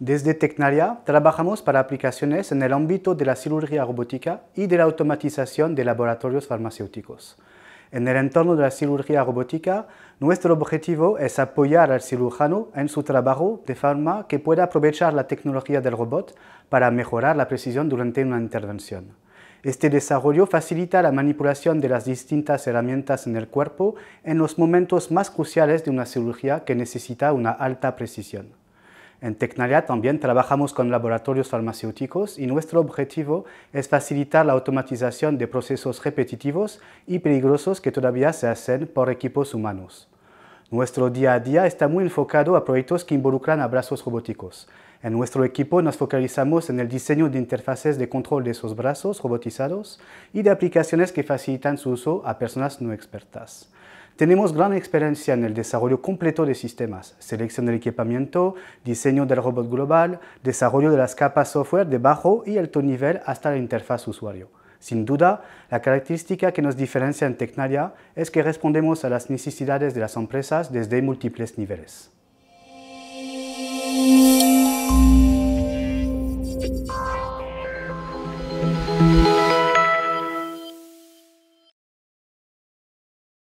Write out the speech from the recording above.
Desde Tecnaria trabajamos para aplicaciones en el ámbito de la cirugía robótica y de la automatización de laboratorios farmacéuticos. En el entorno de la cirugía robótica, nuestro objetivo es apoyar al cirujano en su trabajo de forma que pueda aprovechar la tecnología del robot para mejorar la precisión durante una intervención. Este desarrollo facilita la manipulación de las distintas herramientas en el cuerpo en los momentos más cruciales de una cirugía que necesita una alta precisión. En Tecnalia también trabajamos con laboratorios farmacéuticos y nuestro objetivo es facilitar la automatización de procesos repetitivos y peligrosos que todavía se hacen por equipos humanos. Nuestro día a día está muy enfocado a proyectos que involucran brazos robóticos. En nuestro equipo nos focalizamos en el diseño de interfaces de control de esos brazos robotizados y de aplicaciones que facilitan su uso a personas no expertas. Tenemos gran experiencia en el desarrollo completo de sistemas, selección del equipamiento, diseño del robot global, desarrollo de las capas software de bajo y alto nivel hasta la interfaz usuario. Sin duda, la característica que nos diferencia en Tecnalia es que respondemos a las necesidades de las empresas desde múltiples niveles.